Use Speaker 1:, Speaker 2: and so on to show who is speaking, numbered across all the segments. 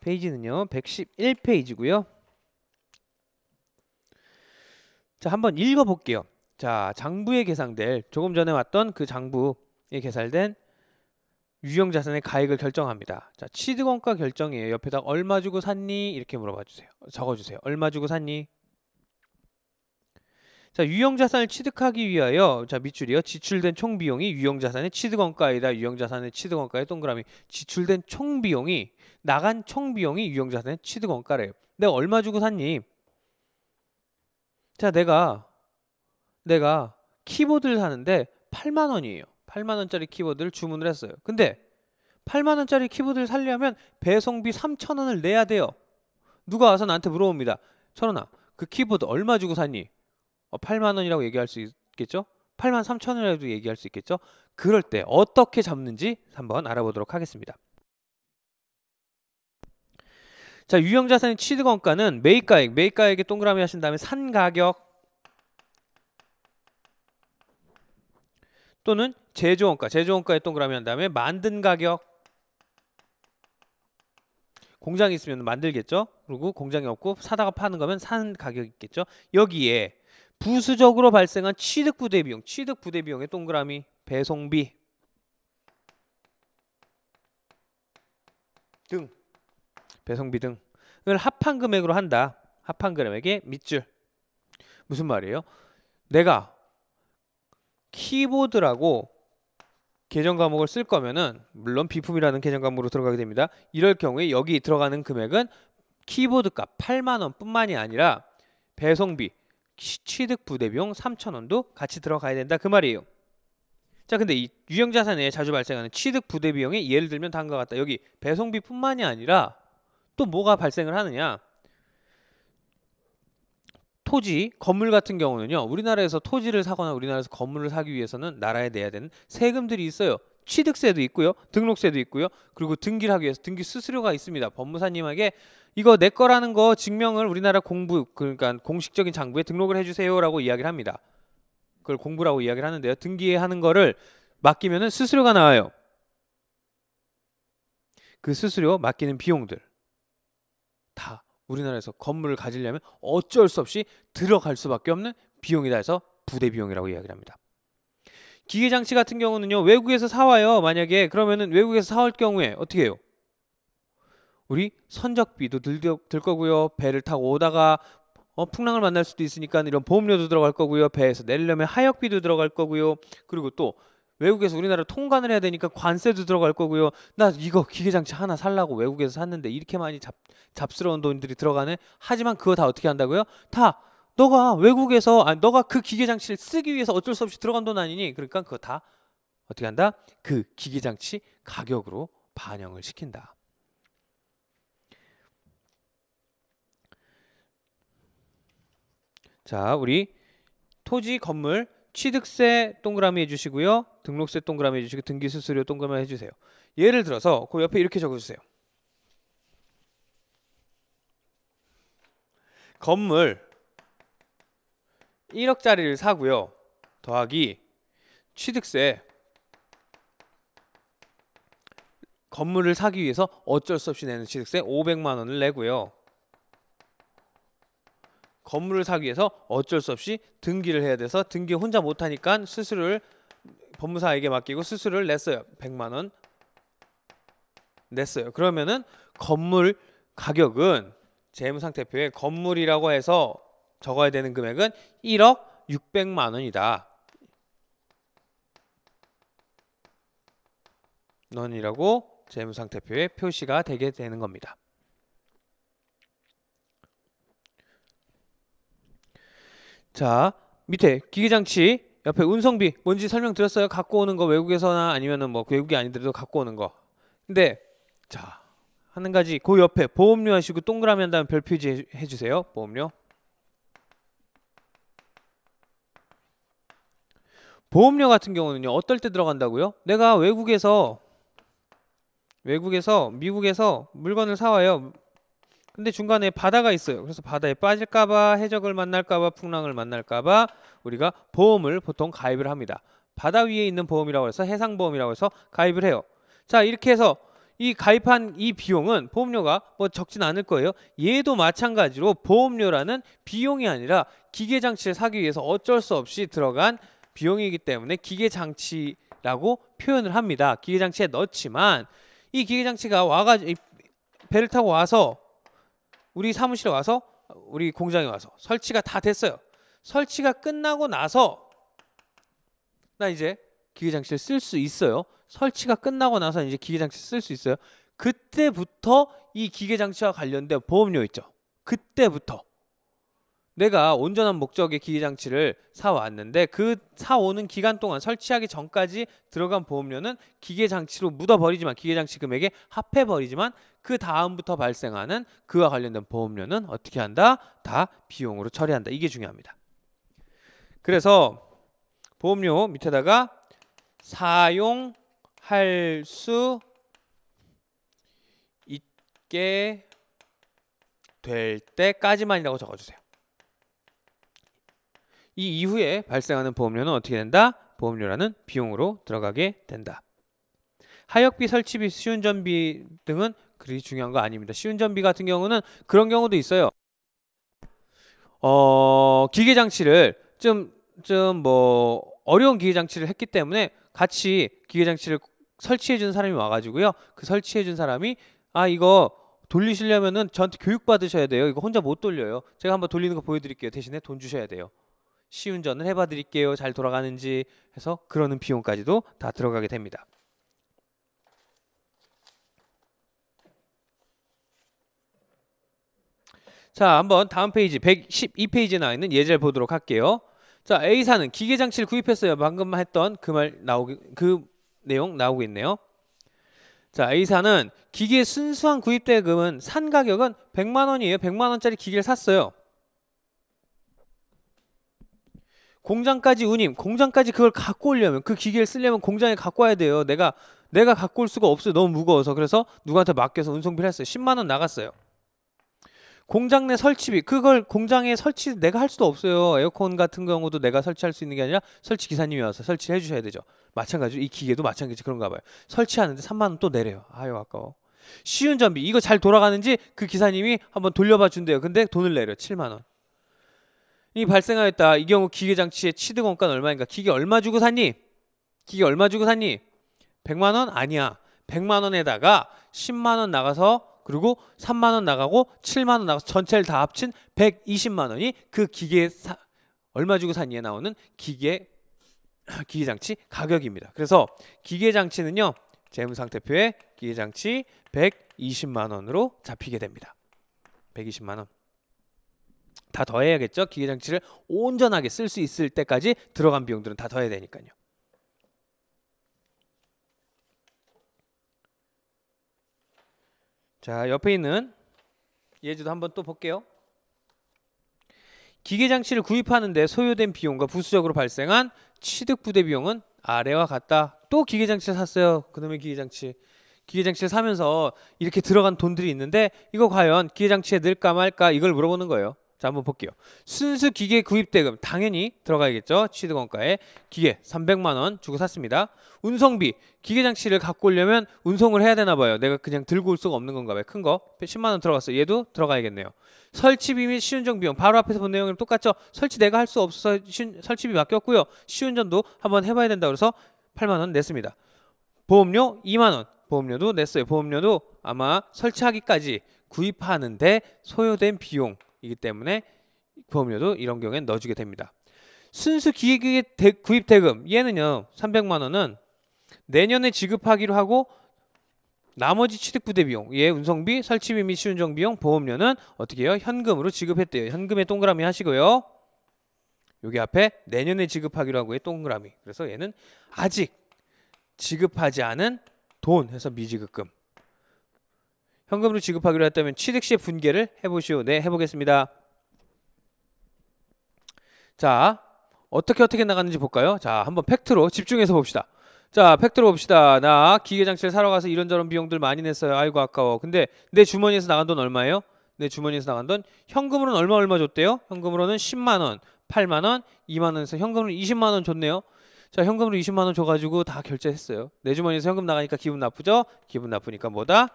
Speaker 1: 페이지는요 111페이지고요. 자 한번 읽어볼게요. 자 장부에 계상될 조금 전에 왔던 그 장부에 계산된 유형 자산의 가액을 결정합니다. 자 취득원가 결정이에요. 옆에다 얼마 주고 샀니 이렇게 물어봐 주세요. 적어주세요. 얼마 주고 샀니? 자, 유형 자산을 취득하기 위하여 자, 밑줄이요. 지출된 총 비용이 유형 자산의 취득 원가이다. 유형 자산의 취득 원가의 동그라미. 지출된 총 비용이 나간 총 비용이 유형 자산의 취득 원가래요. 내가 얼마 주고 샀니? 자, 내가 내가 키보드를 사는데 8만 원이에요. 8만 원짜리 키보드를 주문을 했어요. 근데 8만 원짜리 키보드를 살려면 배송비 3천 원을 내야 돼요. 누가 와서 나한테 물어봅니다. 천원아, 그 키보드 얼마 주고 샀니? 8만 어, 원이라고 얘기할 수 있겠죠? 8만 3천 원이라도 얘기할 수 있겠죠? 그럴 때 어떻게 잡는지 한번 알아보도록 하겠습니다. 자, 유형자산의 취득원가는 매입가액, 매입가액에 동그라미 하신 다음에 산 가격 또는 제조원가, 제조원가에 동그라미 한 다음에 만든 가격 공장이 있으면 만들겠죠. 그리고 공장이 없고 사다가 파는 거면 산 가격 이 있겠죠. 여기에 부수적으로 발생한 취득 부대 비용, 취득 부대 비용의 동그라미 배송비 등 배송비 등을 합한 금액으로 한다. 합한 금액의 밑줄. 무슨 말이에요? 내가 키보드라고 계정 과목을 쓸 거면은 물론 비품이라는 계정 과목으로 들어가게 됩니다. 이럴 경우에 여기 들어가는 금액은 키보드 값 8만 원뿐만이 아니라 배송비 취득 부대비용 3천원도 같이 들어가야 된다 그 말이에요. 자 근데 이 유형자산 내에 자주 발생하는 취득 부대비용이 예를 들면 다음과 같다. 여기 배송비뿐만이 아니라 또 뭐가 발생을 하느냐 토지, 건물 같은 경우는요. 우리나라에서 토지를 사거나 우리나라에서 건물을 사기 위해서는 나라에 내야 되는 세금들이 있어요. 취득세도 있고요. 등록세도 있고요. 그리고 등기를 하기 위해서 등기 수수료가 있습니다. 법무사님에게 이거 내 거라는 거 증명을 우리나라 공부 그러니까 공식적인 장부에 등록을 해주세요라고 이야기를 합니다. 그걸 공부라고 이야기를 하는데요. 등기에 하는 거를 맡기면은 수수료가 나와요. 그 수수료 맡기는 비용들 다 우리나라에서 건물을 가지려면 어쩔 수 없이 들어갈 수밖에 없는 비용이다 해서 부대 비용이라고 이야기를 합니다. 기계장치 같은 경우는요 외국에서 사와요 만약에 그러면은 외국에서 사올 경우에 어떻게 해요 우리 선적비도 들, 들 거고요 배를 타고 오다가 어, 풍랑을 만날 수도 있으니까 이런 보험료도 들어갈 거고요 배에서 내려면 하역비도 들어갈 거고요 그리고 또 외국에서 우리나라 통관을 해야 되니까 관세도 들어갈 거고요. 나 이거 기계장치 하나 살라고 외국에서 샀는데 이렇게 많이 잡, 잡스러운 돈들이 들어가네. 하지만 그거 다 어떻게 한다고요? 다 너가 외국에서 아 너가 그 기계 장치를 쓰기 위해서 어쩔 수 없이 들어간 돈 아니니 그러니까 그거 다 어떻게 한다? 그 기계 장치 가격으로 반영을 시킨다. 자, 우리 토지 건물 취득세 동그라미 해주시고요. 등록세 동그라미 해주시고 등기수수료 동그라미 해주세요. 예를 들어서 그 옆에 이렇게 적어주세요. 건물 1억짜리를 사고요. 더하기 취득세 건물을 사기 위해서 어쩔 수 없이 내는 취득세 500만 원을 내고요. 건물을 사기 위해서 어쩔 수 없이 등기를 해야 돼서 등기 혼자 못하니까 수수료를 법무사에게 맡기고 수수료를 냈어요. 100만 원 냈어요. 그러면은 건물 가격은 재무상태표에 건물이라고 해서 적어야 되는 금액은 1억 600만 원이다. 원이라고 재무상태표에 표시가 되게 되는 겁니다. 자, 밑에 기계장치 옆에 운송비 뭔지 설명드렸어요. 갖고 오는 거 외국에서나 아니면은 뭐 외국이 아니더라도 갖고 오는 거. 근데 자, 한 가지 그 옆에 보험료 하시고 동그라미 한 다음 별 표지 해주세요. 보험료. 보험료 같은 경우는요. 어떨 때 들어간다고요? 내가 외국에서 외국에서 미국에서 물건을 사와요. 근데 중간에 바다가 있어요. 그래서 바다에 빠질까봐 해적을 만날까봐 풍랑을 만날까봐 우리가 보험을 보통 가입을 합니다. 바다 위에 있는 보험이라고 해서 해상보험이라고 해서 가입을 해요. 자 이렇게 해서 이 가입한 이 비용은 보험료가 뭐 적진 않을 거예요. 얘도 마찬가지로 보험료라는 비용이 아니라 기계 장치를 사기 위해서 어쩔 수 없이 들어간 비용이기 때문에 기계 장치라고 표현을 합니다. 기계 장치에 넣지만 이 기계 장치가 와가 배를 타고 와서 우리 사무실에 와서 우리 공장에 와서 설치가 다 됐어요. 설치가 끝나고 나서 나 이제 기계 장치를 쓸 수 있어요. 설치가 끝나고 나서 이제 기계 장치 를쓸 수 있어요. 그때부터 이 기계 장치와 관련된 보험료 있죠. 그때부터 내가 온전한 목적의 기계장치를 사왔는데 그 사오는 기간 동안 설치하기 전까지 들어간 보험료는 기계장치로 묻어버리지만 기계장치 금액에 합해버리지만 그 다음부터 발생하는 그와 관련된 보험료는 어떻게 한다? 다 비용으로 처리한다. 이게 중요합니다. 그래서 보험료 밑에다가 사용할 수 있게 될 때까지만이라고 적어주세요. 이 이후에 발생하는 보험료는 어떻게 된다? 보험료라는 비용으로 들어가게 된다. 하역비, 설치비, 시운전비 등은 그리 중요한 거 아닙니다. 시운전비 같은 경우는 그런 경우도 있어요. 어, 기계 장치를 좀 좀 뭐 어려운 기계 장치를 했기 때문에 같이 기계 장치를 설치해 준 사람이 와 가지고요. 그 설치해 준 사람이 아, 이거 돌리시려면은 저한테 교육 받으셔야 돼요. 이거 혼자 못 돌려요. 제가 한번 돌리는 거 보여드릴게요. 대신에 돈 주셔야 돼요. 시운전을 해봐 드릴게요. 잘 돌아가는지 해서 그러는 비용까지도 다 들어가게 됩니다. 자, 한번 다음 페이지 112페이지에 나와 있는 예제를 보도록 할게요. 자, A사는 기계 장치를 구입했어요. 방금 했던 그 말 나오기 그 내용 나오고 있네요. 자, A사는 기계 순수한 구입 대금은 산 가격은 100만 원이에요. 100만 원짜리 기계를 샀어요. 공장까지 운임, 공장까지 그걸 갖고 오려면 그 기계를 쓰려면 공장에 갖고 와야 돼요. 내가 내가 갖고 올 수가 없어요. 너무 무거워서. 그래서 누구한테 맡겨서 운송비를 했어요. 10만 원 나갔어요. 공장 내 설치비 그걸 공장에 설치 내가 할 수도 없어요. 에어컨 같은 경우도 내가 설치할 수 있는 게 아니라 설치 기사님이 와서 설치해 주셔야 되죠. 마찬가지로 이 기계도 마찬가지 그런가 봐요. 설치하는데 3만 원 또 내려요. 아유 아까워. 쉬운전비 이거 잘 돌아가는지 그 기사님이 한번 돌려봐 준대요. 근데 돈을 내려 7만 원. 이 발생하였다. 이 경우 기계 장치의 취득 원가는 얼마인가? 기계 얼마 주고 샀니? 기계 얼마 주고 샀니? 100만 원 아니야. 100만 원에다가 10만 원 나가서 그리고 3만 원 나가고 7만 원 나가서 전체를 다 합친 120만 원이 그 기계 사, 얼마 주고 샀니에 나오는 기계 기계 장치 가격입니다. 그래서 기계 장치는요. 재무상태표에 기계 장치 120만 원으로 잡히게 됩니다. 120만 원. 다 더해야겠죠. 기계장치를 온전하게 쓸 수 있을 때까지 들어간 비용들은 다 더해야 되니까요. 자 옆에 있는 예제도 한번 또 볼게요. 기계장치를 구입하는데 소요된 비용과 부수적으로 발생한 취득부대 비용은 아래와 같다. 또 기계장치를 샀어요. 그놈의 기계장치. 기계장치를 사면서 이렇게 들어간 돈들이 있는데 이거 과연 기계장치에 넣을까 말까 이걸 물어보는 거예요. 자 한번 볼게요. 순수 기계 구입 대금 당연히 들어가야겠죠. 취득원가에 기계 300만 원 주고 샀습니다. 운송비 기계 장치를 갖고 오려면 운송을 해야 되나 봐요. 내가 그냥 들고 올 수가 없는 건가 봐요. 큰 거 10만 원 들어갔어. 얘도 들어가야겠네요. 설치비 및 시운전 비용 바로 앞에서 본 내용이랑 똑같죠. 설치 내가 할 수 없어서 시운, 설치비 맡겼고요. 시운전도 한번 해봐야 된다 그래서 8만 원 냈습니다. 보험료 2만 원 보험료도 냈어요. 보험료도 아마 설치하기까지 구입하는데 소요된 비용 이기 때문에 보험료도 이런 경우에 넣어주게 됩니다. 순수 기계 구입 대금 얘는요 300만 원은 내년에 지급하기로 하고 나머지 취득부대 비용, 예, 운송비, 설치비 및 시운전 비용, 보험료는 어떻게 해요? 현금으로 지급했대요. 현금에 동그라미 하시고요. 여기 앞에 내년에 지급하기로 하고의 동그라미. 그래서 얘는 아직 지급하지 않은 돈 해서 미지급금. 현금으로 지급하기로 했다면 취득 시 분개를 해보시오. 네, 해보겠습니다. 자, 어떻게 어떻게 나갔는지 볼까요? 자, 한번 팩트로 집중해서 봅시다. 자, 팩트로 봅시다. 나 기계장치를 사러 가서 이런저런 비용들 많이 냈어요. 아이고, 아까워. 근데 내 주머니에서 나간 돈 얼마예요? 내 주머니에서 나간 돈 현금으로는 얼마 얼마 줬대요? 현금으로는 10만 원, 8만 원, 2만 원에서 현금으로 20만 원 줬네요. 자, 현금으로 20만 원 줘가지고 다 결제했어요. 내 주머니에서 현금 나가니까 기분 나쁘죠? 기분 나쁘니까 뭐다?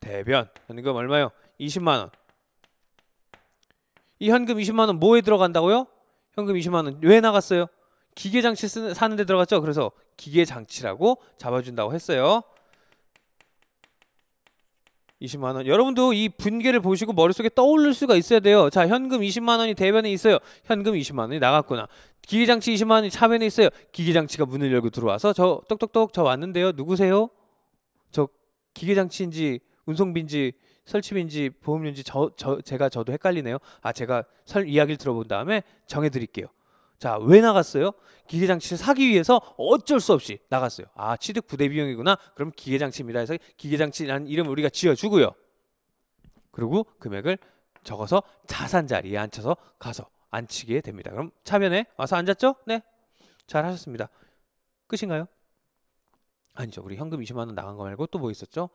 Speaker 1: 대변 현금 얼마요? 20만 원. 이 현금 20만 원 뭐에 들어간다고요? 현금 20만 원 왜 나갔어요? 기계 장치 사는 데 들어갔죠. 그래서 기계 장치라고 잡아준다고 했어요. 20만 원. 여러분도 이 분계를 보시고 머릿속에 떠올릴 수가 있어야 돼요. 자, 현금 20만 원이 대변에 있어요. 현금 20만 원이 나갔구나. 기계 장치 20만 원이 차변에 있어요. 기계 장치가 문을 열고 들어와서 저 똑똑똑 저 왔는데요. 누구세요? 저 기계 장치인지 운송비인지 설치비인지 보험료인지 저, 저 제가 저도 헷갈리네요. 아 제가 설 이야기를 들어본 다음에 정해드릴게요. 자, 왜 나갔어요? 기계장치를 사기 위해서 어쩔 수 없이 나갔어요. 아, 취득 부대 비용이구나. 그럼 기계장치입니다 해서 기계장치라는 이름 을 우리가 지어주고요. 그리고 금액을 적어서 자산 자리에 앉혀서 가서 앉히게 됩니다. 그럼 차면에 와서 앉았죠? 네. 잘 하셨습니다. 끝인가요? 아니죠. 우리 현금 20만 원 나간 거 말고 또 뭐 있었죠?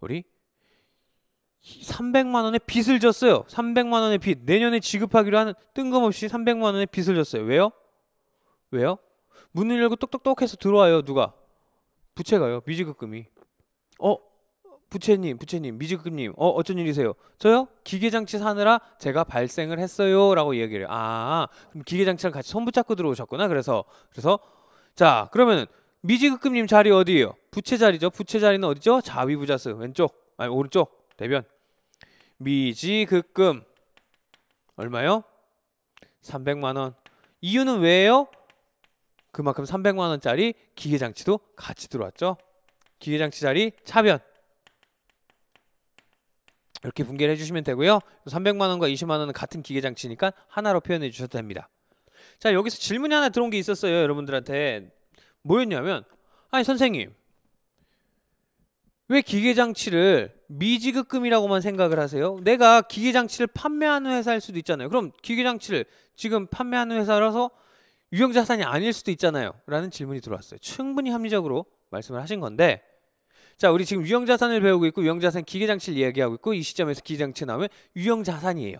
Speaker 1: 우리 300만 원의 빚을 졌어요. 300만 원의 빚. 내년에 지급하기로 하는 뜬금없이 300만 원의 빚을 졌어요. 왜요? 왜요? 문을 열고 똑똑똑 해서 들어와요. 누가? 부채가요. 미지급금이. 어? 부채님, 부채님, 미지급님. 금 어, 어쩐 일이세요? 저요? 기계장치 사느라 제가 발생을 했어요. 라고 얘기를 아, 그럼 기계장치랑 같이 손붙잡고 들어오셨구나. 그래서, 그래서, 자, 그러면은, 미지급금님 자리 어디에요? 부채 자리죠. 부채 자리는 어디죠? 자위부자스. 왼쪽. 아니, 오른쪽. 대변 미지급금 얼마요? 300만 원. 이유는 왜요? 그만큼 300만 원짜리 기계 장치도 같이 들어왔죠. 기계 장치 자리 차변. 이렇게 분개를 해주시면 되고요. 300만 원과 20만 원은 같은 기계 장치니까 하나로 표현해 주셔도 됩니다. 자 여기서 질문이 하나 들어온 게 있었어요 여러분들한테 뭐였냐면 아니 선생님 왜 기계 장치를 미지급금이라고만 생각을 하세요. 내가 기계장치를 판매하는 회사일 수도 있잖아요. 그럼 기계장치를 지금 판매하는 회사라서 유형자산이 아닐 수도 있잖아요. 라는 질문이 들어왔어요. 충분히 합리적으로 말씀을 하신 건데 자 우리 지금 유형자산을 배우고 있고 유형자산 기계장치를 이야기하고 있고 이 시점에서 기계장치 나오면 유형자산이에요.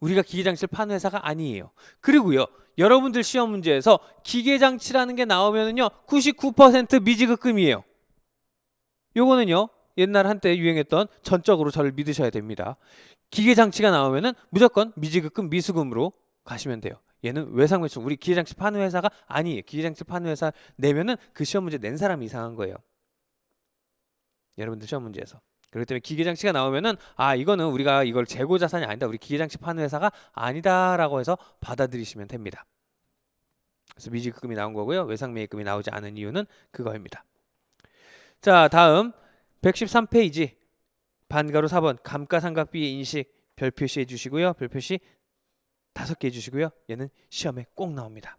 Speaker 1: 우리가 기계장치를 파는 회사가 아니에요. 그리고요. 여러분들 시험 문제에서 기계장치라는 게 나오면은요. 99% 미지급금이에요. 요거는요. 옛날 한때 유행했던 전적으로 저를 믿으셔야 됩니다. 기계 장치가 나오면은 무조건 미지급금 미수금으로 가시면 돼요. 얘는 외상 매출 우리 기계 장치 파는 회사가 아니에요. 기계 장치 파는 회사 내면은 그 시험 문제 낸 사람이 이상한 거예요. 여러분들 시험 문제에서. 그렇기 때문에 기계 장치가 나오면은 아 이거는 우리가 이걸 재고 자산이 아니다. 우리 기계 장치 파는 회사가 아니다라고 해서 받아들이시면 됩니다. 그래서 미지급금이 나온 거고요. 외상 매입금이 나오지 않은 이유는 그거입니다. 자 다음 113페이지 반가로 4번 감가상각비의 인식 별표시 해주시고요. 별표시 5개 해주시고요. 얘는 시험에 꼭 나옵니다.